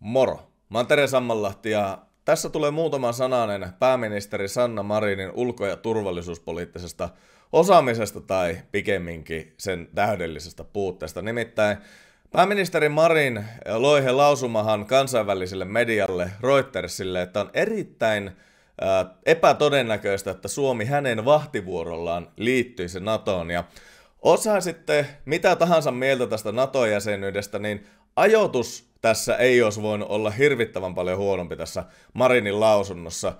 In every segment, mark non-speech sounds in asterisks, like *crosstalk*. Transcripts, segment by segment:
Moro! Mä oon Tere Sammanlahti ja tässä tulee muutama sananen pääministeri Sanna Marinin ulko- ja turvallisuuspoliittisesta osaamisesta tai pikemminkin sen täydellisestä puutteesta. Nimittäin pääministeri Marin loihe lausumahan kansainväliselle medialle Reutersille, että on erittäin äh, epätodennäköistä, että Suomi hänen vahtivuorollaan liittyisi NATOon. Ja osaa sitten mitä tahansa mieltä tästä NATO-jäsenyydestä, niin ajoitus tässä ei olisi voinut olla hirvittävän paljon huonompi tässä Marinin lausunnossa.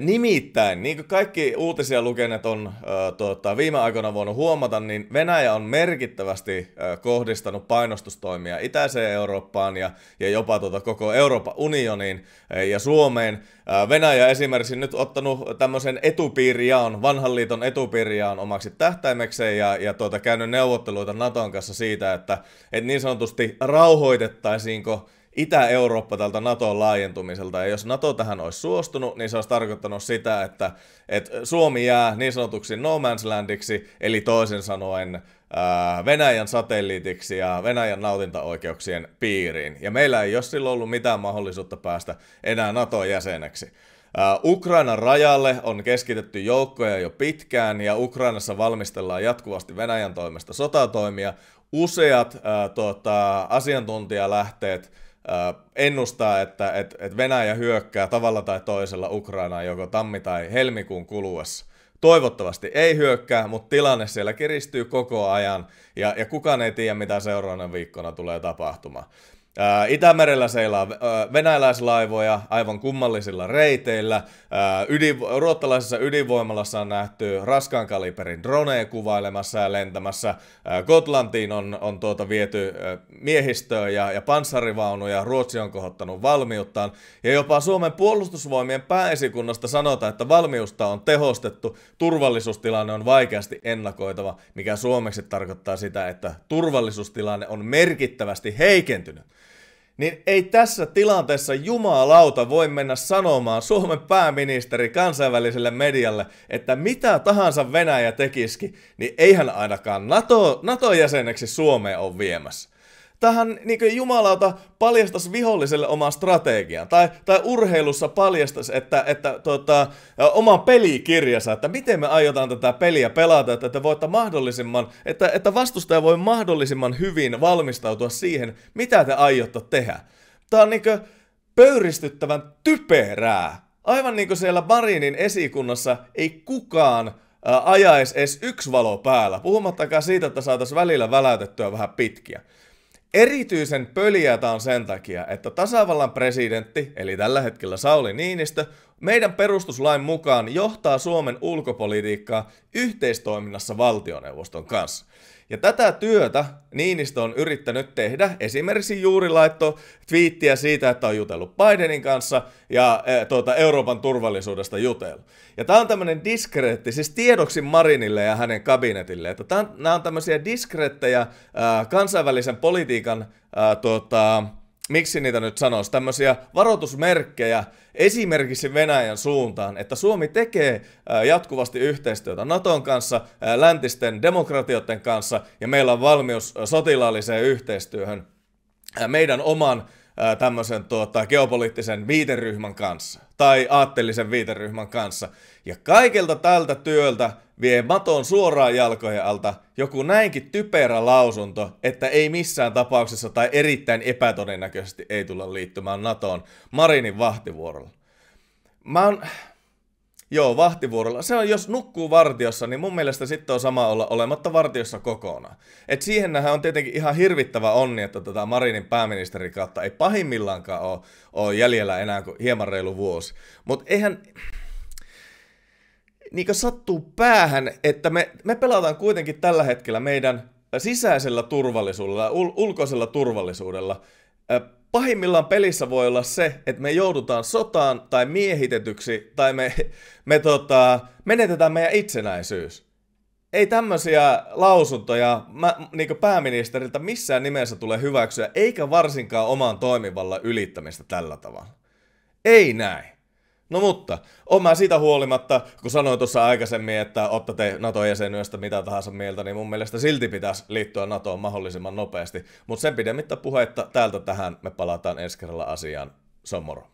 Nimittäin, niin kuin kaikki uutisia lukeneet on äh, tuota, viime aikoina voinut huomata, niin Venäjä on merkittävästi äh, kohdistanut painostustoimia itäiseen Eurooppaan ja, ja jopa tuota, koko Euroopan unioniin äh, ja Suomeen. Äh, Venäjä esimerkiksi nyt ottanut tämmöisen etupiirijaon, vanhan liiton etupiirijaon omaksi tähtäimekseen ja, ja tuota, käynyt neuvotteluita Naton kanssa siitä, että et niin sanotusti rauhoitettaisiinko Itä-Eurooppa tältä NATOn laajentumiselta. Ja jos NATO tähän olisi suostunut, niin se olisi tarkoittanut sitä, että, että Suomi jää niin sanotuksi no man's landiksi, eli toisin sanoen Venäjän satelliitiksi ja Venäjän nautintaoikeuksien piiriin. Ja meillä ei ole silloin ollut mitään mahdollisuutta päästä enää NATO-jäseneksi. Ukrainan rajalle on keskitetty joukkoja jo pitkään ja Ukrainassa valmistellaan jatkuvasti Venäjän toimesta sotatoimia. Useat äh, tota, asiantuntijalähteet ennustaa, että, että, et Venäjä hyökkää tavalla tai toisella Ukrainaa joko tammi- tai helmikuun kuluessa. Toivottavasti ei hyökkää, mutta tilanne siellä kiristyy koko ajan ja, ja kukaan ei tiedä, mitä seuraavana viikkona tulee tapahtumaan. Itämerellä seilaa venäläislaivoja aivan kummallisilla reiteillä. Ydin, ruottalaisessa ydinvoimalassa on nähty raskaan kaliberin droneja kuvailemassa ja lentämässä. Gotlantiin on, on tuota viety miehistöä ja, ja panssarivaunuja. Ruotsi on kohottanut valmiuttaan. Ja jopa Suomen puolustusvoimien pääesikunnasta sanotaan, että valmiusta on tehostettu. Turvallisuustilanne on vaikeasti ennakoitava, mikä suomeksi tarkoittaa sitä, että turvallisuustilanne on merkittävästi heikentynyt niin ei tässä tilanteessa jumalauta voi mennä sanomaan Suomen pääministeri kansainväliselle medialle, että mitä tahansa Venäjä tekiski, niin eihän ainakaan NATO, NATO-jäseneksi Suomea on viemässä tähän niin jumalauta paljastas viholliselle oman strategian. Tai, tai urheilussa paljastas, että, että tota, oma pelikirjansa, että miten me aiotaan tätä peliä pelata, että, että, voitte mahdollisimman, että, että vastustaja voi mahdollisimman hyvin valmistautua siihen, mitä te aiotte tehdä. Tämä on niinkö pöyristyttävän typerää. Aivan kuin siellä Marinin esikunnassa ei kukaan ajaisi edes yksi valo päällä, puhumattakaan siitä, että saataisiin välillä väläytettyä vähän pitkiä. Erityisen pöliä on sen takia, että tasavallan presidentti, eli tällä hetkellä Sauli Niinistö, meidän perustuslain mukaan johtaa Suomen ulkopolitiikkaa yhteistoiminnassa valtioneuvoston kanssa. Ja tätä työtä Niinistö on yrittänyt tehdä. Esimerkiksi juuri laitto twiittiä siitä, että on jutellut Bidenin kanssa ja e, tuota, Euroopan turvallisuudesta jutellut. Ja tämä on tämmöinen diskreetti, siis tiedoksi Marinille ja hänen kabinetille, että tämän, nämä on tämmöisiä diskreettejä ää, kansainvälisen politiikan ää, tuota, miksi niitä nyt sanoisi, tämmöisiä varoitusmerkkejä esimerkiksi Venäjän suuntaan, että Suomi tekee jatkuvasti yhteistyötä Naton kanssa, läntisten demokratioiden kanssa ja meillä on valmius sotilaalliseen yhteistyöhön meidän oman tämmöisen tuota, geopoliittisen viiteryhmän kanssa tai aatteellisen viiteryhmän kanssa. Ja kaikelta tältä työltä vie maton suoraan jalkojen alta joku näinkin typerä lausunto, että ei missään tapauksessa tai erittäin epätodennäköisesti ei tulla liittymään NATOon Marinin vahtivuorolla. Mä oon, Joo, vahtivuorolla. Se on, jos nukkuu vartiossa, niin mun mielestä sitten on sama olla olematta vartiossa kokonaan. Et siihen siihenhän on tietenkin ihan hirvittävä onni, että tota Marinin pääministeri kautta ei pahimmillaankaan ole, ole jäljellä enää kuin hieman reilu vuosi. Mutta eihän niin sattuu päähän, että me, me pelataan kuitenkin tällä hetkellä meidän sisäisellä turvallisuudella, ul, ulkoisella turvallisuudella. Pahimmillaan pelissä voi olla se, että me joudutaan sotaan tai miehitetyksi tai me, *laughs* me tota, menetetään meidän itsenäisyys. Ei tämmöisiä lausuntoja mä, niin pääministeriltä missään nimessä tule hyväksyä, eikä varsinkaan oman toimivallan ylittämistä tällä tavalla. Ei näin. No mutta, on mä sitä huolimatta, kun sanoin tuossa aikaisemmin, että ottatte nato jäsenyöstä mitä tahansa mieltä, niin mun mielestä silti pitäisi liittyä NATOon mahdollisimman nopeasti. Mutta sen pidemmittä puhetta täältä tähän me palataan ensi kerralla asiaan. Se on moro.